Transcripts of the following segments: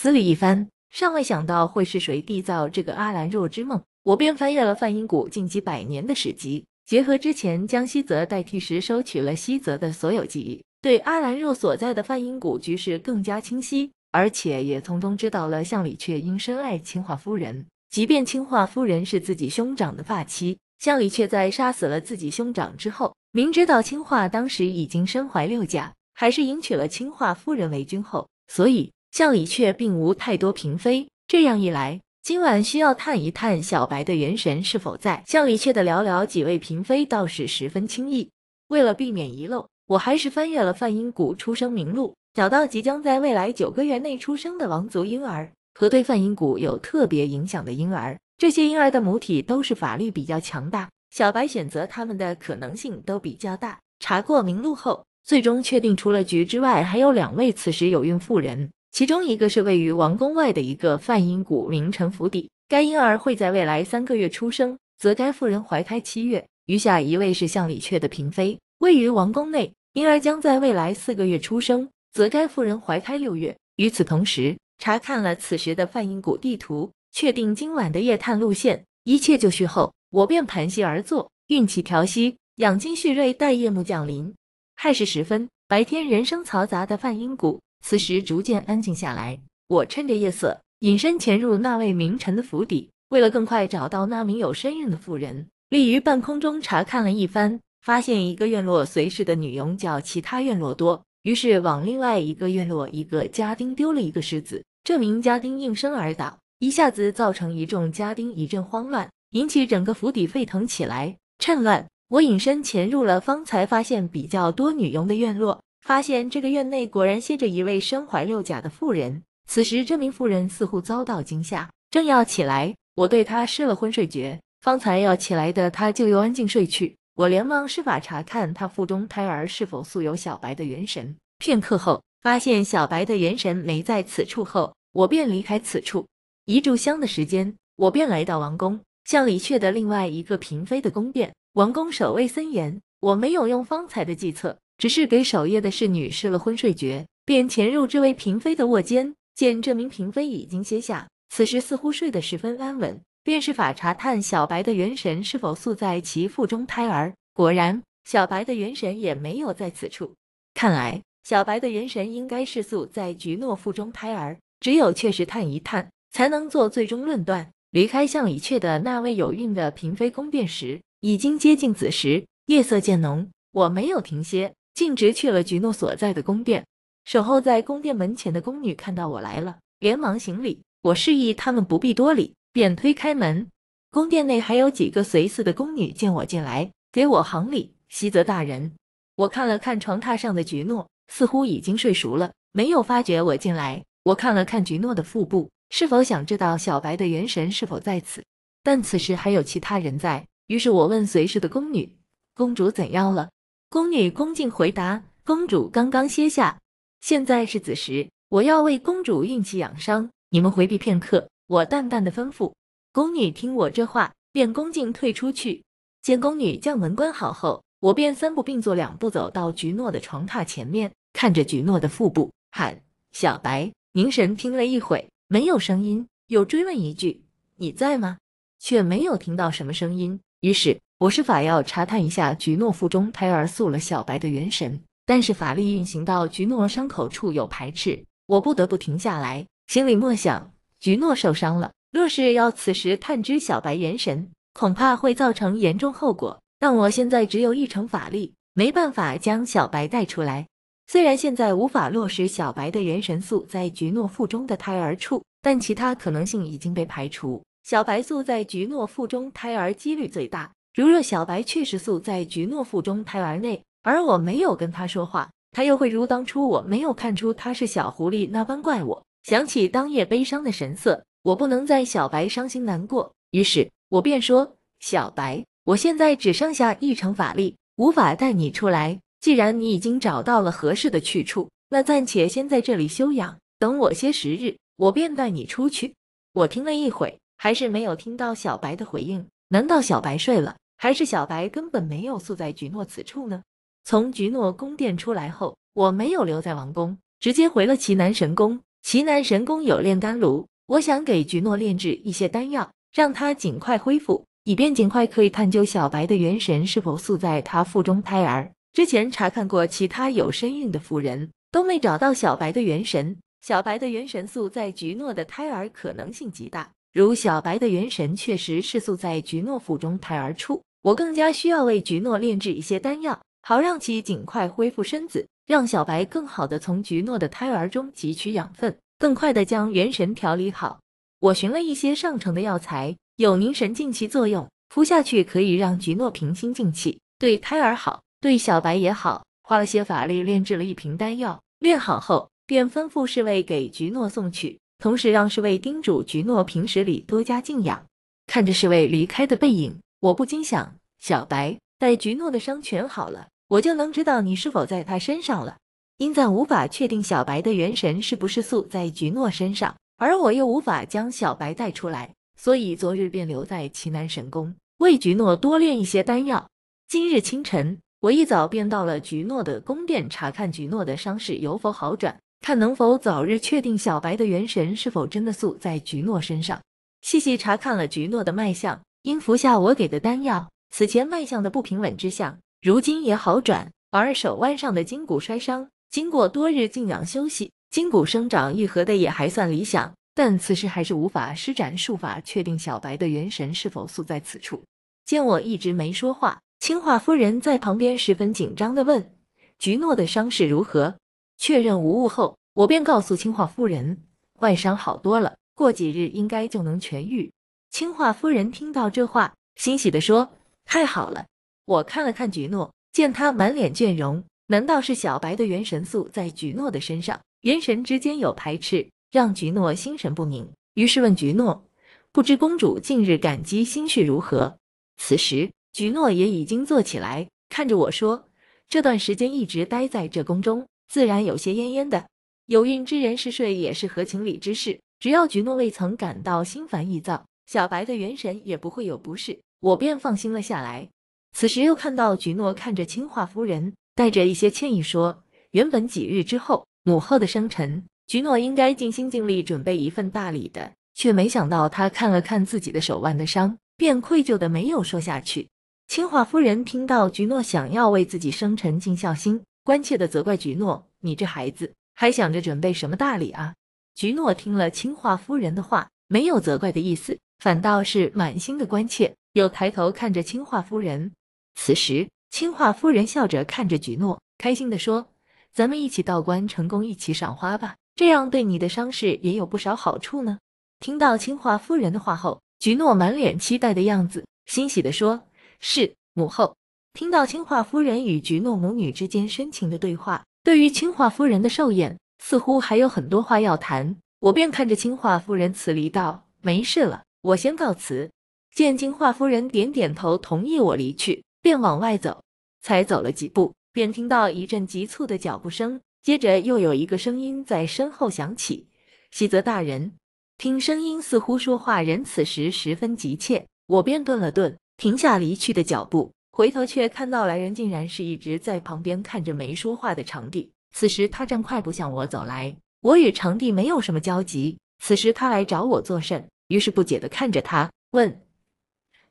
思虑一番，尚未想到会是谁缔造这个阿兰若之梦，我便翻阅了泛音谷近几百年的史籍，结合之前将西泽代替时收取了西泽的所有记忆，对阿兰若所在的泛音谷局势更加清晰，而且也从中知道了向里却因深爱清华夫人，即便清华夫人是自己兄长的发妻，向里却在杀死了自己兄长之后，明知道青化当时已经身怀六甲，还是迎娶了清化夫人为君后，所以。笑里却并无太多嫔妃，这样一来，今晚需要探一探小白的元神是否在。笑里却的寥寥几位嫔妃倒是十分轻易。为了避免遗漏，我还是翻阅了范音谷出生名录，找到即将在未来九个月内出生的王族婴儿和对范音谷有特别影响的婴儿。这些婴儿的母体都是法律比较强大，小白选择他们的可能性都比较大。查过名录后，最终确定除了菊之外，还有两位此时有孕妇人。其中一个是位于王宫外的一个梵音谷名臣府邸，该婴儿会在未来三个月出生，则该妇人怀胎七月。余下一位是向李雀的嫔妃，位于王宫内，婴儿将在未来四个月出生，则该妇人怀胎六月。与此同时，查看了此时的梵音谷地图，确定今晚的夜探路线。一切就绪后，我便盘膝而坐，运气调息，养精蓄锐，待夜幕降临。亥时十分，白天人声嘈杂的梵音谷。此时逐渐安静下来，我趁着夜色隐身潜入那位名臣的府邸。为了更快找到那名有身孕的妇人，立于半空中查看了一番，发现一个院落随侍的女佣较其他院落多，于是往另外一个院落一个家丁丢了一个石子，这名家丁应声而倒，一下子造成一众家丁一阵慌乱，引起整个府邸沸腾起来。趁乱，我隐身潜入了方才发现比较多女佣的院落。发现这个院内果然歇着一位身怀六甲的妇人，此时这名妇人似乎遭到惊吓，正要起来，我对她施了昏睡诀，方才要起来的她就又安静睡去。我连忙施法查看她腹中胎儿是否素有小白的元神，片刻后发现小白的元神没在此处后，我便离开此处。一炷香的时间，我便来到王宫，向李确的另外一个嫔妃的宫殿。王宫守卫森严，我没有用方才的计策。只是给守夜的侍女施了昏睡诀，便潜入这位嫔妃的卧间，见这名嫔妃已经歇下，此时似乎睡得十分安稳，便是法查探小白的元神是否宿在其腹中胎儿。果然，小白的元神也没有在此处，看来小白的元神应该是宿在菊诺腹中胎儿。只有确实探一探，才能做最终论断。离开向里阙的那位有孕的嫔妃宫殿时，已经接近子时，夜色渐浓，我没有停歇。径直去了菊诺所在的宫殿。守候在宫殿门前的宫女看到我来了，连忙行礼。我示意他们不必多礼，便推开门。宫殿内还有几个随侍的宫女见我进来，给我行礼。西泽大人，我看了看床榻上的菊诺，似乎已经睡熟了，没有发觉我进来。我看了看菊诺的腹部，是否想知道小白的元神是否在此？但此时还有其他人在，于是我问随侍的宫女：“公主怎样了？”宫女恭敬回答：“公主刚刚歇下，现在是子时，我要为公主运气养伤，你们回避片刻。”我淡淡的吩咐。宫女听我这话，便恭敬退出去。见宫女将门关好后，我便三步并作两步走到菊诺的床榻前面，看着菊诺的腹部，喊：“小白！”凝神听了一会，没有声音，又追问一句：“你在吗？”却没有听到什么声音。于是。我是法要查探一下菊诺腹中胎儿宿了小白的元神，但是法力运行到菊诺伤口处有排斥，我不得不停下来。心里默想，菊诺受伤了，若是要此时探知小白元神，恐怕会造成严重后果。但我现在只有一成法力，没办法将小白带出来。虽然现在无法落实小白的元神素在菊诺腹中的胎儿处，但其他可能性已经被排除，小白素在菊诺腹中胎儿几率最大。如若小白确实宿在橘诺腹中胎儿内，而我没有跟他说话，他又会如当初我没有看出他是小狐狸那般怪我。想起当夜悲伤的神色，我不能再小白伤心难过，于是我便说：“小白，我现在只剩下一成法力，无法带你出来。既然你已经找到了合适的去处，那暂且先在这里休养，等我些时日，我便带你出去。”我听了一会，还是没有听到小白的回应，难道小白睡了？还是小白根本没有宿在橘诺此处呢？从橘诺宫殿出来后，我没有留在王宫，直接回了奇南神宫。奇南神宫有炼丹炉，我想给橘诺炼制一些丹药，让他尽快恢复，以便尽快可以探究小白的元神是否宿在他腹中胎儿。之前查看过其他有身孕的妇人，都没找到小白的元神。小白的元神宿在橘诺的胎儿可能性极大。如小白的元神确实是宿在橘诺腹中胎儿处。我更加需要为菊诺炼制一些丹药，好让其尽快恢复身子，让小白更好的从菊诺的胎儿中汲取养分，更快的将元神调理好。我寻了一些上乘的药材，有凝神静气作用，服下去可以让菊诺平心静气，对胎儿好，对小白也好。花了些法力炼制了一瓶丹药，炼好后便吩咐侍卫给菊诺送去，同时让侍卫叮嘱菊诺平时里多加静养。看着侍卫离开的背影。我不禁想，小白待菊诺的伤全好了，我就能知道你是否在他身上了。因暂无法确定小白的元神是不是宿在菊诺身上，而我又无法将小白带出来，所以昨日便留在奇南神宫，为菊诺多练一些丹药。今日清晨，我一早便到了菊诺的宫殿，查看菊诺的伤势有否好转，看能否早日确定小白的元神是否真的宿在菊诺身上。细细查看了菊诺的脉象。因服下我给的丹药，此前脉象的不平稳之象，如今也好转；而手腕上的筋骨摔伤，经过多日静养休息，筋骨生长愈合的也还算理想。但此时还是无法施展术法，确定小白的元神是否宿在此处。见我一直没说话，青化夫人在旁边十分紧张地问：“菊诺的伤势如何？”确认无误后，我便告诉青化夫人，外伤好多了，过几日应该就能痊愈。青化夫人听到这话，欣喜地说：“太好了！”我看了看菊诺，见她满脸倦容，难道是小白的元神素在菊诺的身上，元神之间有排斥，让菊诺心神不宁？于是问菊诺：“不知公主近日感激心绪如何？”此时，菊诺也已经坐起来，看着我说：“这段时间一直待在这宫中，自然有些恹恹的。有孕之人嗜睡也是合情理之事，只要菊诺未曾感到心烦意躁。”小白的元神也不会有不适，我便放心了下来。此时又看到菊诺看着青华夫人，带着一些歉意说：“原本几日之后母后的生辰，菊诺应该尽心尽力准备一份大礼的，却没想到他看了看自己的手腕的伤，便愧疚的没有说下去。”青华夫人听到菊诺想要为自己生辰尽孝心，关切的责怪菊诺：“你这孩子还想着准备什么大礼啊？”菊诺听了青华夫人的话。没有责怪的意思，反倒是满心的关切。又抬头看着青化夫人，此时青化夫人笑着看着菊诺，开心的说：“咱们一起道观成功，一起赏花吧，这样对你的伤势也有不少好处呢。”听到青化夫人的话后，菊诺满脸期待的样子，欣喜的说：“是母后。”听到青化夫人与菊诺母女之间深情的对话，对于青化夫人的寿宴，似乎还有很多话要谈。我便看着青化夫人辞离道：“没事了，我先告辞。”见青化夫人点点头，同意我离去，便往外走。才走了几步，便听到一阵急促的脚步声，接着又有一个声音在身后响起：“西泽大人。”听声音似乎说话人此时十分急切，我便顿了顿，停下离去的脚步，回头却看到来人竟然是一直在旁边看着没说话的长帝。此时他正快步向我走来。我与长帝没有什么交集，此时他来找我作甚？于是不解地看着他，问：“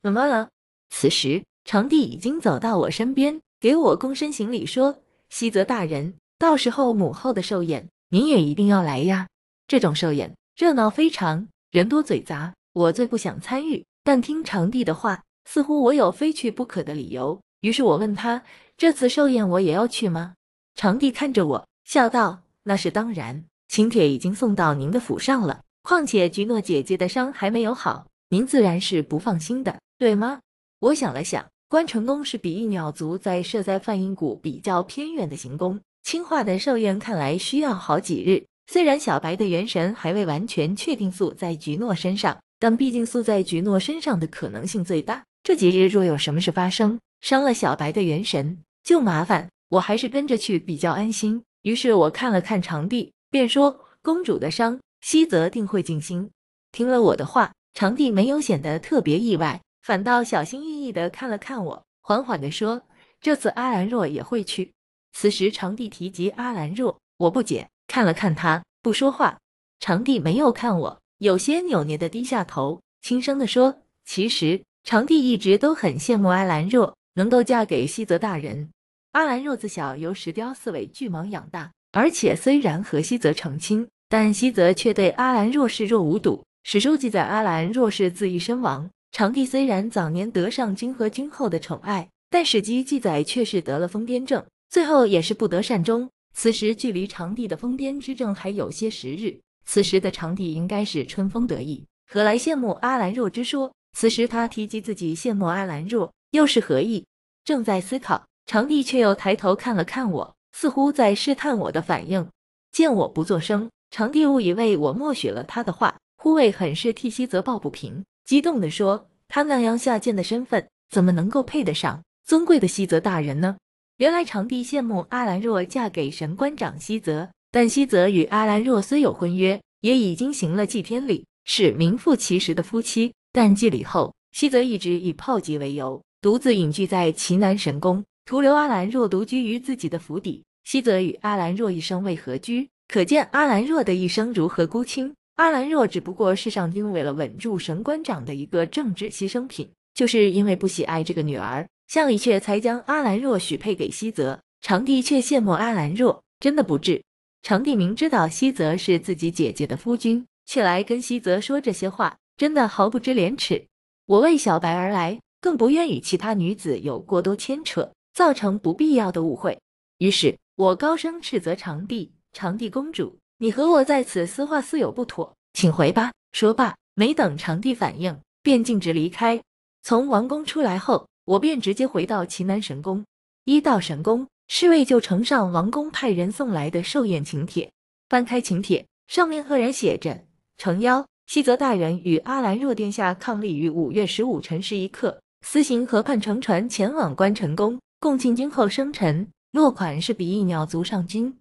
怎么了？”此时长帝已经走到我身边，给我躬身行礼，说：“西泽大人，到时候母后的寿宴，您也一定要来呀！这种寿宴热闹非常，人多嘴杂，我最不想参与。但听长帝的话，似乎我有非去不可的理由。于是我问他：“这次寿宴我也要去吗？”长帝看着我，笑道：“那是当然。”请帖已经送到您的府上了。况且橘诺姐姐的伤还没有好，您自然是不放心的，对吗？我想了想，关成宫是比翼鸟族在设在梵音谷比较偏远的行宫，青化的寿宴看来需要好几日。虽然小白的元神还未完全确定宿在橘诺身上，但毕竟宿在橘诺身上的可能性最大。这几日若有什么事发生，伤了小白的元神就麻烦。我还是跟着去比较安心。于是我看了看场地。便说：“公主的伤，西泽定会尽心。”听了我的话，长帝没有显得特别意外，反倒小心翼翼的看了看我，缓缓的说：“这次阿兰若也会去。”此时长帝提及阿兰若，我不解，看了看他，不说话。长帝没有看我，有些扭捏的低下头，轻声的说：“其实长帝一直都很羡慕阿兰若能够嫁给西泽大人。阿兰若自小由石雕四尾巨蟒养大。”而且虽然和西泽成亲，但西泽却对阿兰若视若无睹。史书记载，阿兰若是自缢身亡。长帝虽然早年得上君和君后的宠爱，但史籍记载却是得了疯癫症，最后也是不得善终。此时距离长帝的疯癫之症还有些时日，此时的长帝应该是春风得意，何来羡慕阿兰若之说？此时他提及自己羡慕阿兰若，又是何意？正在思考，长帝却又抬头看了看我。似乎在试探我的反应，见我不作声，长帝误以为我默许了他的话。护卫很是替西泽抱不平，激动地说：“他那样下贱的身份，怎么能够配得上尊贵的西泽大人呢？”原来长帝羡慕阿兰若嫁给神官长西泽，但西泽与阿兰若虽有婚约，也已经行了祭天礼，是名副其实的夫妻。但祭礼后，西泽一直以炮击为由，独自隐居在奇南神宫。徒留阿兰若独居于自己的府邸，西泽与阿兰若一生为何居？可见阿兰若的一生如何孤清。阿兰若只不过是上君为了稳住神官长的一个政治牺牲品，就是因为不喜爱这个女儿，项羽却才将阿兰若许配给西泽。长帝却羡慕阿兰若，真的不智。长帝明知道西泽是自己姐姐的夫君，却来跟西泽说这些话，真的毫不知廉耻。我为小白而来，更不愿与其他女子有过多牵扯。造成不必要的误会，于是我高声斥责长帝长帝公主，你和我在此私话似有不妥，请回吧。说罢，没等长帝反应，便径直离开。从王宫出来后，我便直接回到奇南神宫。一到神宫，侍卫就呈上王宫派人送来的寿宴请帖。翻开请帖，上面赫然写着：诚邀西泽大人与阿兰若殿下伉俪于五月十五辰时一刻，私行河畔，乘船前往关城宫。共庆军后生辰，落款是比翼鸟族上君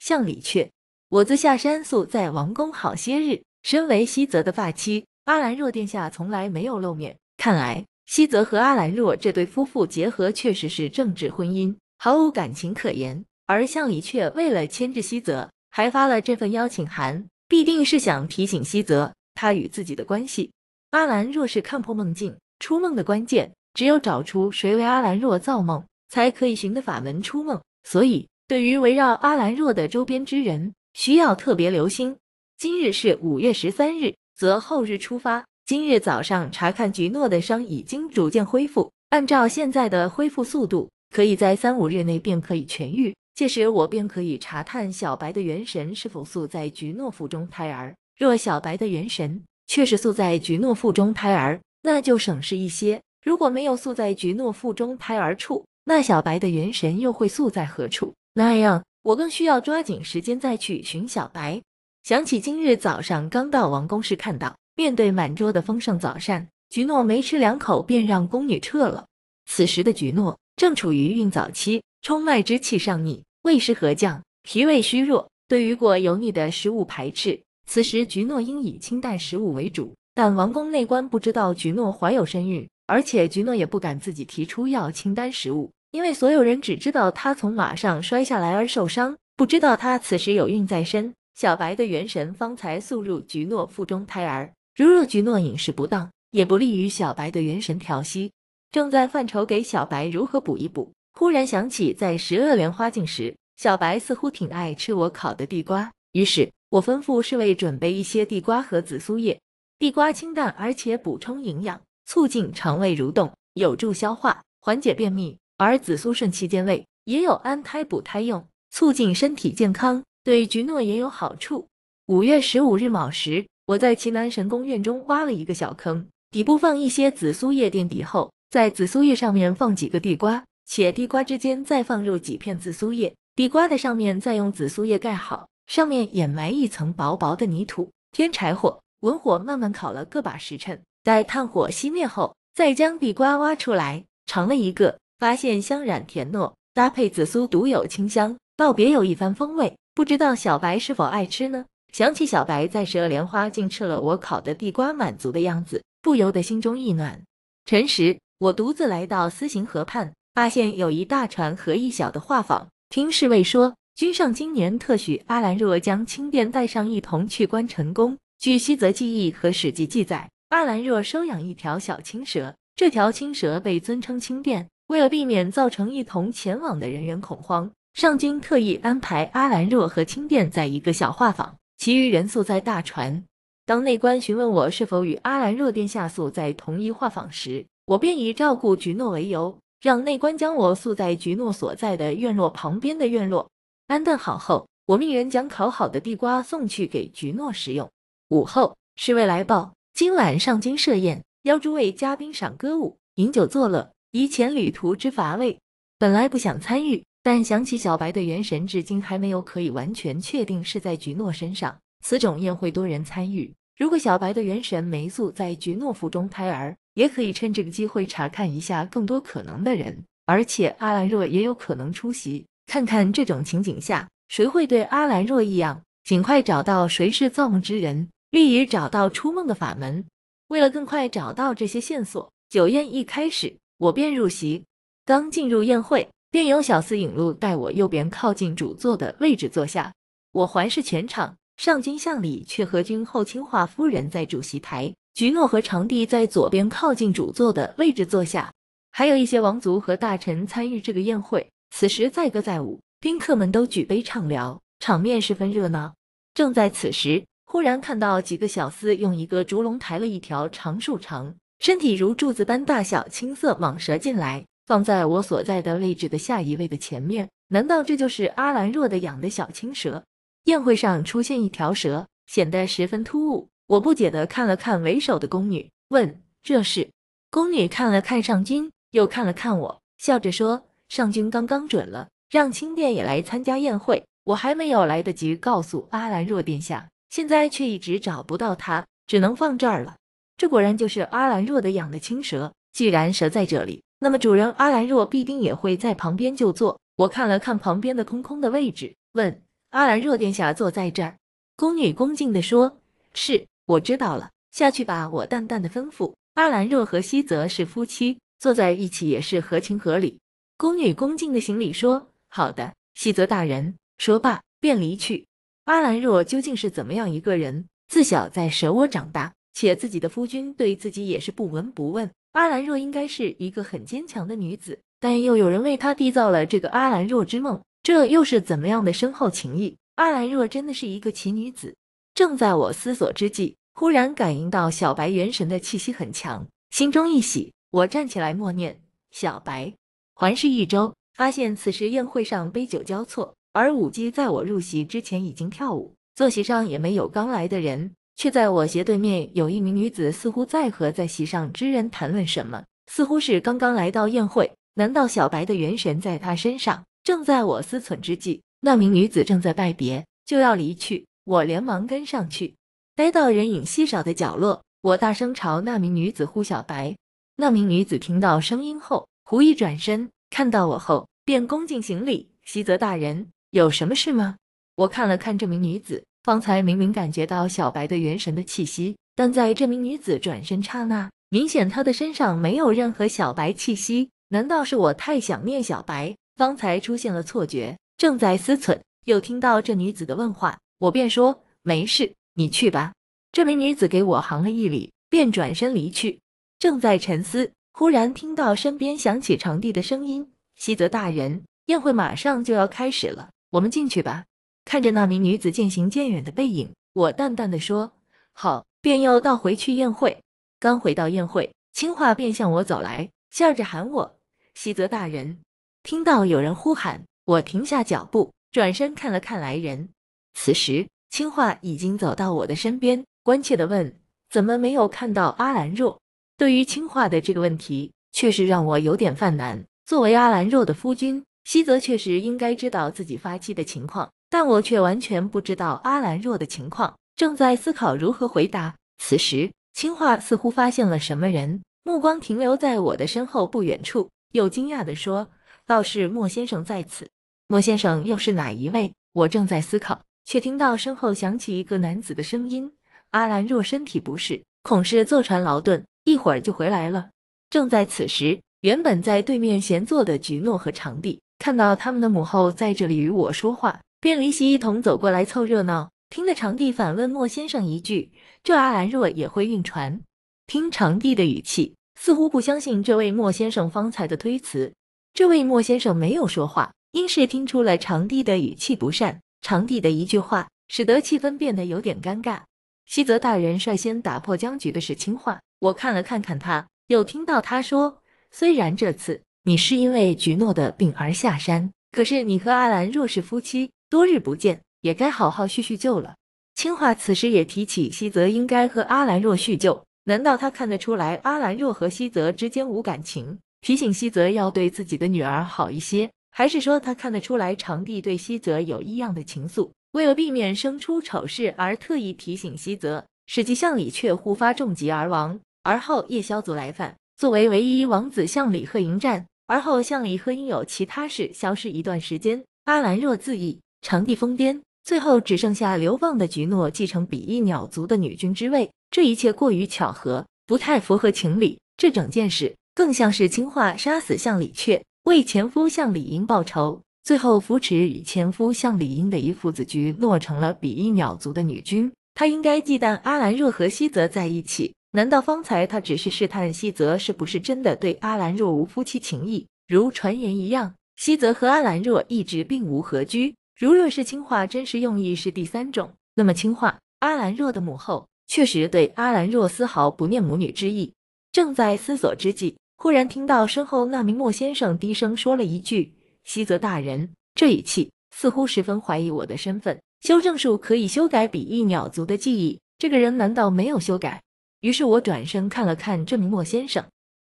向里却，我自下山宿在王宫好些日，身为西泽的发妻阿兰若殿下从来没有露面。看来西泽和阿兰若这对夫妇结合确实是政治婚姻，毫无感情可言。而向里却为了牵制西泽，还发了这份邀请函，必定是想提醒西泽他与自己的关系。阿兰若是看破梦境，出梦的关键只有找出谁为阿兰若造梦。才可以行的法门出梦，所以对于围绕阿兰若的周边之人，需要特别留心。今日是五月十三日，则后日出发。今日早上查看菊诺的伤已经逐渐恢复，按照现在的恢复速度，可以在三五日内便可以痊愈。届时我便可以查探小白的元神是否宿在菊诺腹中胎儿。若小白的元神确实宿在菊诺腹中胎儿，那就省事一些；如果没有宿在菊诺腹中胎儿处，那小白的元神又会宿在何处？那样，我更需要抓紧时间再去寻小白。想起今日早上刚到王宫时，看到面对满桌的丰盛早膳，菊诺没吃两口便让宫女撤了。此时的菊诺正处于孕早期，冲脉之气上逆，胃失和降，脾胃虚弱，对于过油腻的食物排斥。此时菊诺应以清淡食物为主，但王宫内官不知道菊诺怀有身孕。而且菊诺也不敢自己提出要清单食物，因为所有人只知道他从马上摔下来而受伤，不知道他此时有孕在身。小白的元神方才速入菊诺腹中胎儿，如若菊诺饮食不当，也不利于小白的元神调息。正在犯愁给小白如何补一补，忽然想起在十恶莲花境时，小白似乎挺爱吃我烤的地瓜，于是我吩咐侍卫准备一些地瓜和紫苏叶。地瓜清淡而且补充营养。促进肠胃蠕动，有助消化，缓解便秘。而紫苏顺气健胃，也有安胎补胎用，促进身体健康，对橘诺也有好处。五月十五日卯时，我在祁南神宫院中挖了一个小坑，底部放一些紫苏叶垫底后，在紫苏叶上面放几个地瓜，且地瓜之间再放入几片紫苏叶，地瓜的上面再用紫苏叶盖好，上面掩埋一层薄薄的泥土，添柴火，文火慢慢烤了个把时辰。在炭火熄灭后，再将地瓜挖出来尝了一个，发现香软甜糯，搭配紫苏独有清香，倒别有一番风味。不知道小白是否爱吃呢？想起小白在蛇莲花竟吃了我烤的地瓜，满足的样子，不由得心中一暖。辰时，我独自来到思行河畔，发现有一大船和一小的画舫。听侍卫说，君上今年特许阿兰若将轻便带上一同去观陈宫。据西泽记忆和史记记载。阿兰若收养一条小青蛇，这条青蛇被尊称青殿，为了避免造成一同前往的人员恐慌，上京特意安排阿兰若和青殿在一个小画舫，其余人宿在大船。当内官询问我是否与阿兰若殿下宿在同一画舫时，我便以照顾菊诺为由，让内官将我宿在菊诺所在的院落旁边的院落。安顿好后，我命人将烤好的地瓜送去给菊诺食用。午后，侍卫来报。今晚上京设宴，邀诸位嘉宾赏歌舞、饮酒作乐，以遣旅途之乏味。本来不想参与，但想起小白的元神至今还没有可以完全确定是在橘诺身上，此种宴会多人参与，如果小白的元神没宿在橘诺腹中胎儿，也可以趁这个机会查看一下更多可能的人。而且阿兰若也有可能出席，看看这种情景下谁会对阿兰若异样，尽快找到谁是造梦之人。绿蚁找到出梦的法门。为了更快找到这些线索，酒宴一开始我便入席。刚进入宴会，便有小厮引路，带我右边靠近主座的位置坐下。我环视全场，上君向里，却和君后清化夫人在主席台；菊诺和长帝在左边靠近主座的位置坐下。还有一些王族和大臣参与这个宴会。此时载歌载舞，宾客们都举杯畅聊，场面十分热闹。正在此时。忽然看到几个小厮用一个竹笼抬了一条长树长、身体如柱子般大小、青色蟒蛇进来，放在我所在的位置的下一位的前面。难道这就是阿兰若的养的小青蛇？宴会上出现一条蛇，显得十分突兀。我不解的看了看为首的宫女，问：“这是？”宫女看了看上君，又看了看我，笑着说：“上君刚刚准了，让青殿也来参加宴会。我还没有来得及告诉阿兰若殿下。”现在却一直找不到它，只能放这儿了。这果然就是阿兰若的养的青蛇。既然蛇在这里，那么主人阿兰若必定也会在旁边就坐。我看了看旁边的空空的位置，问阿兰若殿下坐在这儿。宫女恭敬的说：“是，我知道了，下去吧。”我淡淡的吩咐。阿兰若和西泽是夫妻，坐在一起也是合情合理。宫女恭敬的行礼说：“好的，西泽大人。”说罢便离去。阿兰若究竟是怎么样一个人？自小在蛇窝长大，且自己的夫君对自己也是不闻不问。阿兰若应该是一个很坚强的女子，但又有人为她缔造了这个阿兰若之梦，这又是怎么样的深厚情谊？阿兰若真的是一个奇女子。正在我思索之际，忽然感应到小白元神的气息很强，心中一喜，我站起来默念：“小白。”环视一周，发现此时宴会上杯酒交错。而舞姬在我入席之前已经跳舞，坐席上也没有刚来的人，却在我斜对面有一名女子，似乎在和在席上之人谈论什么，似乎是刚刚来到宴会。难道小白的元神在她身上？正在我思忖之际，那名女子正在拜别，就要离去，我连忙跟上去，待到人影稀少的角落，我大声朝那名女子呼：“小白！”那名女子听到声音后，狐一转身，看到我后便恭敬行礼：“席泽大人。”有什么事吗？我看了看这名女子，方才明明感觉到小白的元神的气息，但在这名女子转身刹那，明显她的身上没有任何小白气息。难道是我太想念小白，方才出现了错觉？正在思忖，又听到这女子的问话，我便说没事，你去吧。这名女子给我行了一礼，便转身离去。正在沉思，忽然听到身边响起长帝的声音：“西泽大人，宴会马上就要开始了。”我们进去吧。看着那名女子渐行渐远的背影，我淡淡的说：“好。”便又倒回去宴会。刚回到宴会，青化便向我走来，笑着喊我：“西泽大人。”听到有人呼喊，我停下脚步，转身看了看来人。此时，青化已经走到我的身边，关切的问：“怎么没有看到阿兰若？”对于青化的这个问题，确实让我有点犯难。作为阿兰若的夫君。西泽确实应该知道自己发妻的情况，但我却完全不知道阿兰若的情况。正在思考如何回答，此时青化似乎发现了什么人，目光停留在我的身后不远处，又惊讶地说：“倒是莫先生在此，莫先生又是哪一位？”我正在思考，却听到身后响起一个男子的声音：“阿兰若身体不适，恐是坐船劳顿，一会儿就回来了。”正在此时，原本在对面闲坐的菊诺和长地。看到他们的母后在这里与我说话，便离席一同走过来凑热闹。听得长帝反问莫先生一句：“这阿兰若也会晕船？”听长帝的语气，似乎不相信这位莫先生方才的推辞。这位莫先生没有说话，应是听出了长帝的语气不善。长帝的一句话，使得气氛变得有点尴尬。西泽大人率先打破僵局的是清话，我看了看看他，又听到他说：“虽然这次。”你是因为菊诺的病而下山，可是你和阿兰若是夫妻多日不见，也该好好叙叙旧了。清华此时也提起西泽应该和阿兰若叙旧，难道他看得出来阿兰若和西泽之间无感情？提醒西泽要对自己的女儿好一些，还是说他看得出来长帝对西泽有异样的情愫？为了避免生出丑事而特意提醒西泽，实际向里却护发重疾而亡。而后夜宵族来犯，作为唯一王子向李贺迎战。而后，向里和因有其他事消失一段时间。阿兰若自缢，长帝疯癫，最后只剩下流放的菊诺继承比翼鸟族的女君之位。这一切过于巧合，不太符合情理。这整件事更像是青化杀死向里雀，为前夫向里英报仇，最后扶持与前夫向里英的一父子菊诺成了比翼鸟族的女君。他应该忌惮阿兰若和西泽在一起。难道方才他只是试探西泽是不是真的对阿兰若无夫妻情谊，如传言一样，西泽和阿兰若一直并无合居？如若是清化真实用意是第三种，那么清化阿兰若的母后确实对阿兰若丝毫不念母女之意。正在思索之际，忽然听到身后那名莫先生低声说了一句：“西泽大人，这一气似乎十分怀疑我的身份。修正术可以修改比翼鸟族的记忆，这个人难道没有修改？”于是我转身看了看这名莫先生，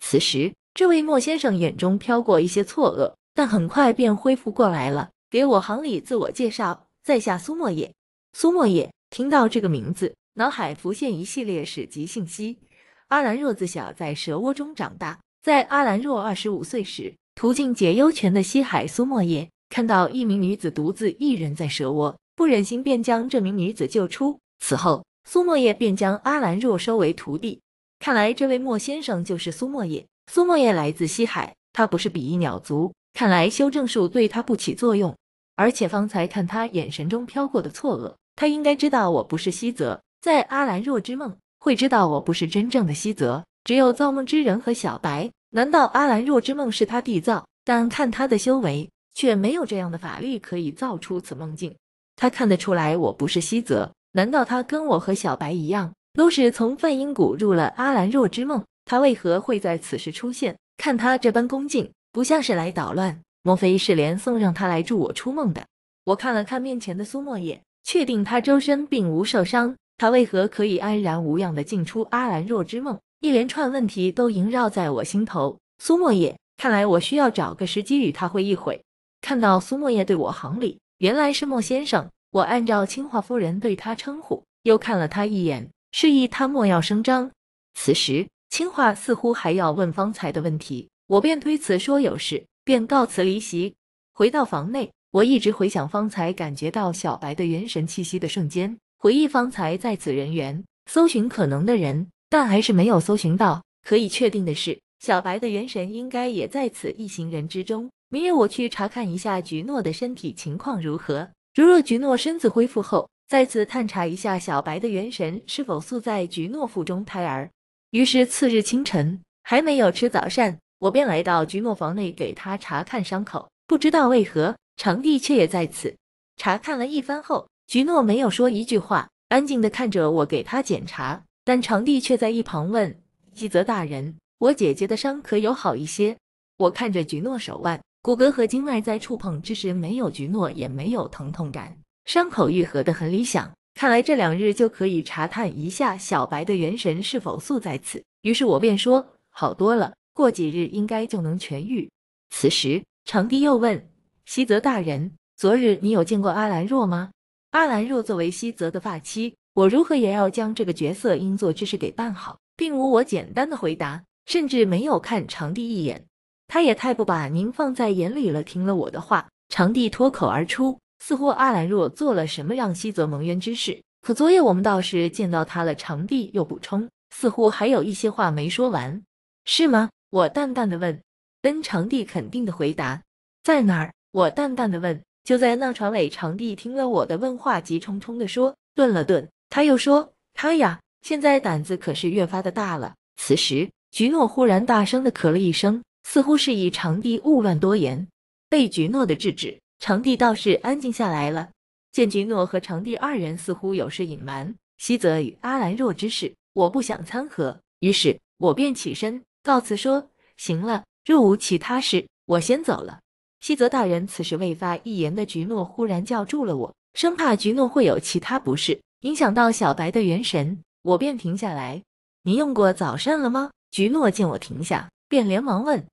此时这位莫先生眼中飘过一些错愕，但很快便恢复过来了，给我行礼，自我介绍，在下苏莫叶。苏莫叶听到这个名字，脑海浮现一系列史籍信息。阿兰若自小在蛇窝中长大，在阿兰若二十五岁时，途径解忧泉的西海，苏莫叶看到一名女子独自一人在蛇窝，不忍心便将这名女子救出，此后。苏莫叶便将阿兰若收为徒弟。看来这位莫先生就是苏莫叶。苏莫叶来自西海，他不是比翼鸟族。看来修正术对他不起作用。而且方才看他眼神中飘过的错愕，他应该知道我不是西泽。在阿兰若之梦，会知道我不是真正的西泽。只有造梦之人和小白。难道阿兰若之梦是他缔造？但看他的修为，却没有这样的法力可以造出此梦境。他看得出来我不是西泽。难道他跟我和小白一样，都是从梵音谷入了阿兰若之梦？他为何会在此时出现？看他这般恭敬，不像是来捣乱。莫非是连宋让他来助我出梦的？我看了看面前的苏莫叶，确定他周身并无受伤。他为何可以安然无恙的进出阿兰若之梦？一连串问题都萦绕在我心头。苏莫叶，看来我需要找个时机与他会一会。看到苏莫叶对我行礼，原来是莫先生。我按照清华夫人对他称呼，又看了他一眼，示意他莫要声张。此时清华似乎还要问方才的问题，我便推辞说有事，便告辞离席。回到房内，我一直回想方才感觉到小白的元神气息的瞬间，回忆方才在此人员搜寻可能的人，但还是没有搜寻到。可以确定的是，小白的元神应该也在此一行人之中。明日我去查看一下菊诺的身体情况如何。如若菊诺身子恢复后，再次探查一下小白的元神是否宿在菊诺腹中胎儿。于是次日清晨，还没有吃早膳，我便来到菊诺房内给她查看伤口。不知道为何，长帝却也在此查看了一番后，菊诺没有说一句话，安静的看着我给她检查。但长帝却在一旁问：“西泽大人，我姐姐的伤可有好一些？”我看着菊诺手腕。骨骼和经脉在触碰之时没有局诺，也没有疼痛感，伤口愈合的很理想，看来这两日就可以查探一下小白的元神是否素在此。于是我便说，好多了，过几日应该就能痊愈。此时，长帝又问，西泽大人，昨日你有见过阿兰若吗？阿兰若作为西泽的发妻，我如何也要将这个角色应做之事给办好，并无我简单的回答，甚至没有看长帝一眼。他也太不把您放在眼里了。听了我的话，长帝脱口而出，似乎阿兰若做了什么让西泽蒙冤之事。可昨夜我们倒是见到他了。长帝又补充，似乎还有一些话没说完，是吗？我淡淡的问。恩，长帝肯定的回答。在哪儿？我淡淡的问。就在那船尾。长帝听了我的问话，急冲冲的说，顿了顿，他又说，他呀，现在胆子可是越发的大了。此时，菊诺忽然大声的咳了一声。似乎是以长帝勿乱多言被菊诺的制止，长帝倒是安静下来了。见菊诺和长帝二人似乎有事隐瞒，西泽与阿兰若之事，我不想掺和，于是我便起身告辞说：“行了，若无其他事，我先走了。”西泽大人此时未发一言的菊诺忽然叫住了我，生怕菊诺会有其他不适影响到小白的元神，我便停下来。你用过早膳了吗？菊诺见我停下，便连忙问。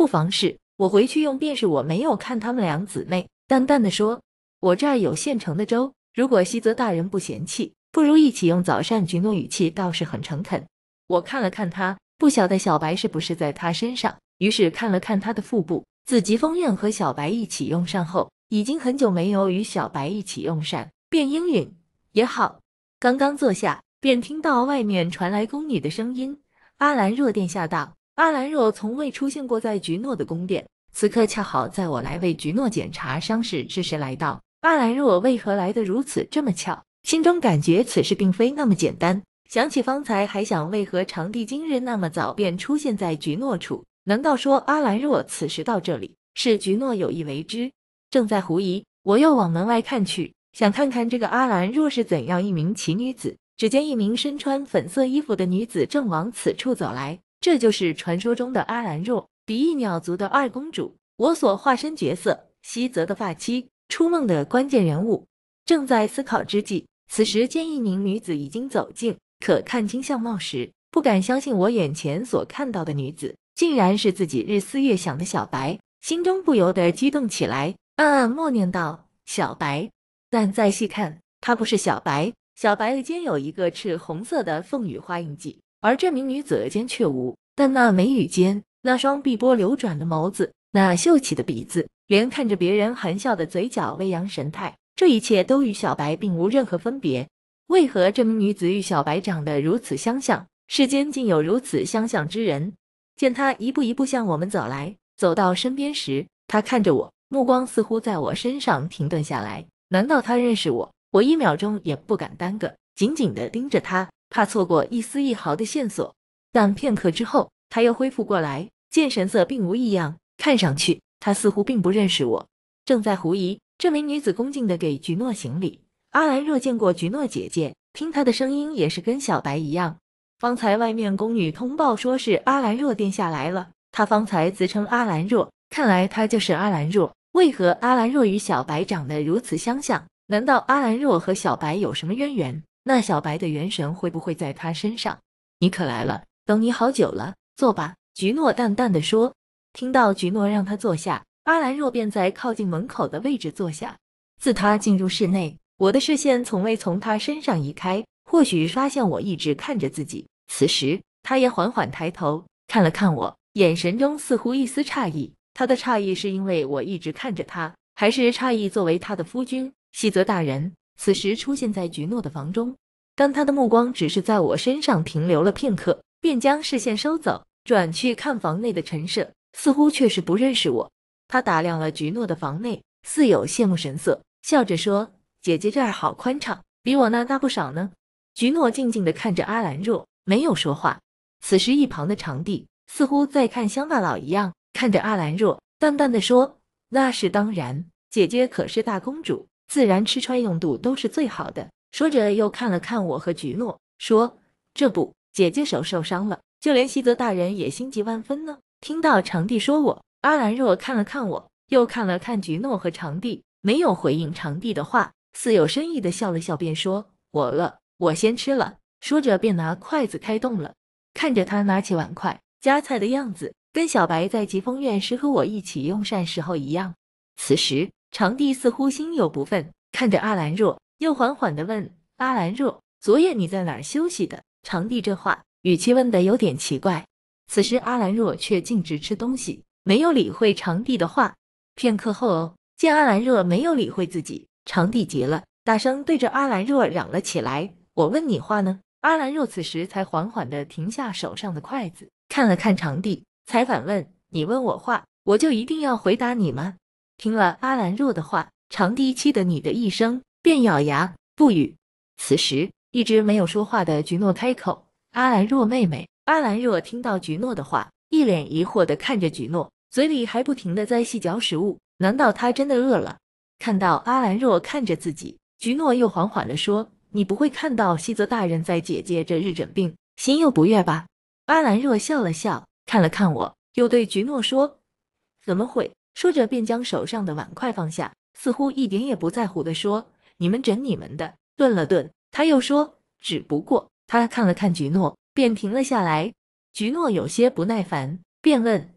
不妨事，我回去用便是。我没有看他们两姊妹，淡淡的说：“我这儿有现成的粥，如果西泽大人不嫌弃，不如一起用早膳。”菊诺语气倒是很诚恳。我看了看他，不晓得小白是不是在他身上，于是看了看他的腹部。自疾风院和小白一起用膳后，已经很久没有与小白一起用膳，便应允。也好，刚刚坐下，便听到外面传来宫女的声音：“阿兰若殿下道。”阿兰若从未出现过在橘诺的宫殿，此刻恰好在我来为橘诺检查伤势之时来到。阿兰若为何来的如此这么巧？心中感觉此事并非那么简单。想起方才还想为何长帝今日那么早便出现在橘诺处，难道说阿兰若此时到这里是橘诺有意为之？正在狐疑，我又往门外看去，想看看这个阿兰若是怎样一名奇女子。只见一名身穿粉色衣服的女子正往此处走来。这就是传说中的阿兰若，比翼鸟族的二公主。我所化身角色西泽的发妻，初梦的关键人物。正在思考之际，此时见一名女子已经走近，可看清相貌时，不敢相信我眼前所看到的女子，竟然是自己日思夜想的小白，心中不由得激动起来，暗暗默念道：“小白。”但再细看，她不是小白，小白的肩有一个赤红色的凤羽花印记。而这名女子间却无，但那眉宇间，那双碧波流转的眸子，那秀气的鼻子，连看着别人含笑的嘴角微扬神态，这一切都与小白并无任何分别。为何这名女子与小白长得如此相像？世间竟有如此相像之人？见他一步一步向我们走来，走到身边时，他看着我，目光似乎在我身上停顿下来。难道他认识我？我一秒钟也不敢耽搁，紧紧地盯着他。怕错过一丝一毫的线索，但片刻之后，他又恢复过来，见神色并无异样，看上去他似乎并不认识我。正在狐疑，这名女子恭敬地给菊诺行礼。阿兰若见过菊诺姐姐，听她的声音也是跟小白一样。方才外面宫女通报说是阿兰若殿下来了，她方才自称阿兰若，看来她就是阿兰若。为何阿兰若与小白长得如此相像？难道阿兰若和小白有什么渊源？那小白的元神会不会在他身上？你可来了，等你好久了，坐吧。橘诺淡淡的说。听到橘诺让他坐下，阿兰若便在靠近门口的位置坐下。自他进入室内，我的视线从未从他身上移开。或许发现我一直看着自己，此时他也缓缓抬头看了看我，眼神中似乎一丝诧异。他的诧异是因为我一直看着他，还是诧异作为他的夫君，西泽大人？此时出现在菊诺的房中，当他的目光只是在我身上停留了片刻，便将视线收走，转去看房内的陈设，似乎却是不认识我。他打量了菊诺的房内，似有羡慕神色，笑着说：“姐姐这儿好宽敞，比我那大不少呢。”菊诺静静地看着阿兰若，没有说话。此时一旁的长弟似乎在看乡巴佬一样，看着阿兰若，淡淡的说：“那是当然，姐姐可是大公主。”自然吃穿用度都是最好的。说着又看了看我和菊诺，说：“这不，姐姐手受伤了，就连西泽大人也心急万分呢。”听到长帝说我，阿兰若看了看我，又看了看菊诺和长帝，没有回应长帝的话，似有深意的笑了笑，便说：“我饿，我先吃了。”说着便拿筷子开动了。看着他拿起碗筷夹菜的样子，跟小白在疾风院时和我一起用膳时候一样。此时。长帝似乎心有不忿，看着阿兰若，又缓缓地问阿兰若：“昨夜你在哪儿休息的？”长帝这话语气问得有点奇怪。此时阿兰若却径直吃东西，没有理会长帝的话。片刻后，见阿兰若没有理会自己，长帝急了，大声对着阿兰若嚷了起来：“我问你话呢！”阿兰若此时才缓缓地停下手上的筷子，看了看长帝，才反问：“你问我话，我就一定要回答你吗？”听了阿兰若的话，长笛气的你的一声，便咬牙不语。此时，一直没有说话的菊诺开口：“阿兰若妹妹。”阿兰若听到菊诺的话，一脸疑惑的看着菊诺，嘴里还不停的在细嚼食物。难道她真的饿了？看到阿兰若看着自己，菊诺又缓缓的说：“你不会看到西泽大人在姐姐这日诊病，心有不悦吧？”阿兰若笑了笑，看了看我，又对菊诺说：“怎么会？”说着，便将手上的碗筷放下，似乎一点也不在乎的说：“你们整你们的。”顿了顿，他又说：“只不过……”他看了看菊诺，便停了下来。菊诺有些不耐烦，便问：“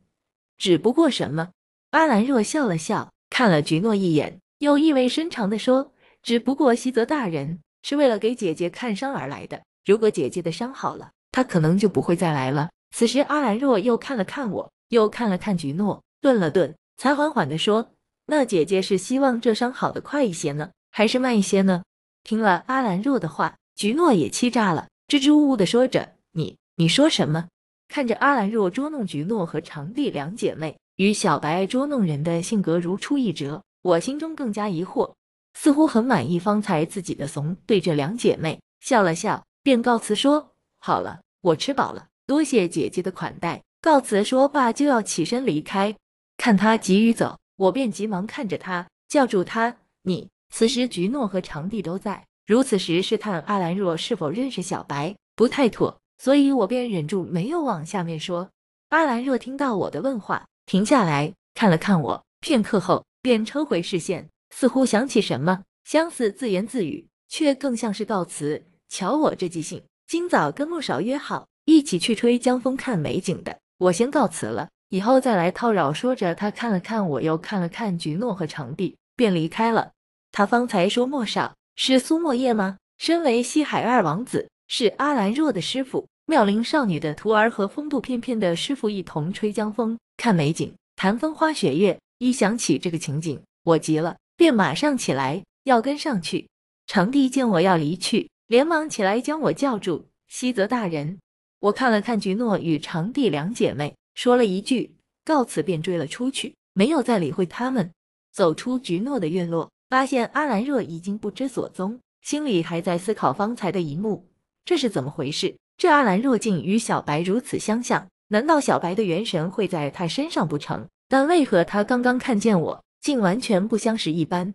只不过什么？”阿兰若笑了笑，看了菊诺一眼，又意味深长的说：“只不过西泽大人是为了给姐姐看伤而来的。如果姐姐的伤好了，他可能就不会再来了。”此时，阿兰若又看了看我，又看了看菊诺，顿了顿。才缓缓地说：“那姐姐是希望这伤好的快一些呢，还是慢一些呢？”听了阿兰若的话，菊诺也气炸了，支支吾吾地说着：“你你说什么？”看着阿兰若捉弄菊诺和长弟两姐妹，与小白捉弄人的性格如出一辙，我心中更加疑惑，似乎很满意方才自己的怂，对着两姐妹笑了笑，便告辞说：“好了，我吃饱了，多谢姐姐的款待。”告辞说罢，就要起身离开。看他急于走，我便急忙看着他，叫住他：“你。”此时菊诺和长帝都在，如此时试探阿兰若是否认识小白，不太妥，所以我便忍住没有往下面说。阿兰若听到我的问话，停下来看了看我，片刻后便抽回视线，似乎想起什么，相似自言自语，却更像是告辞。瞧我这记性，今早跟穆少约好一起去吹江风看美景的，我先告辞了。以后再来叨扰。说着，他看了看我，又看了看菊诺和长帝，便离开了。他方才说莫少是苏莫叶吗？身为西海二王子，是阿兰若的师傅，妙龄少女的徒儿和风度翩翩的师傅一同吹江风、看美景、谈风花雪月。一想起这个情景，我急了，便马上起来要跟上去。长帝见我要离去，连忙起来将我叫住。西泽大人，我看了看菊诺与长帝两姐妹。说了一句告辞，便追了出去，没有再理会他们。走出橘诺的院落，发现阿兰若已经不知所踪，心里还在思考方才的一幕：这是怎么回事？这阿兰若竟与小白如此相像，难道小白的元神会在他身上不成？但为何他刚刚看见我，竟完全不相识一般？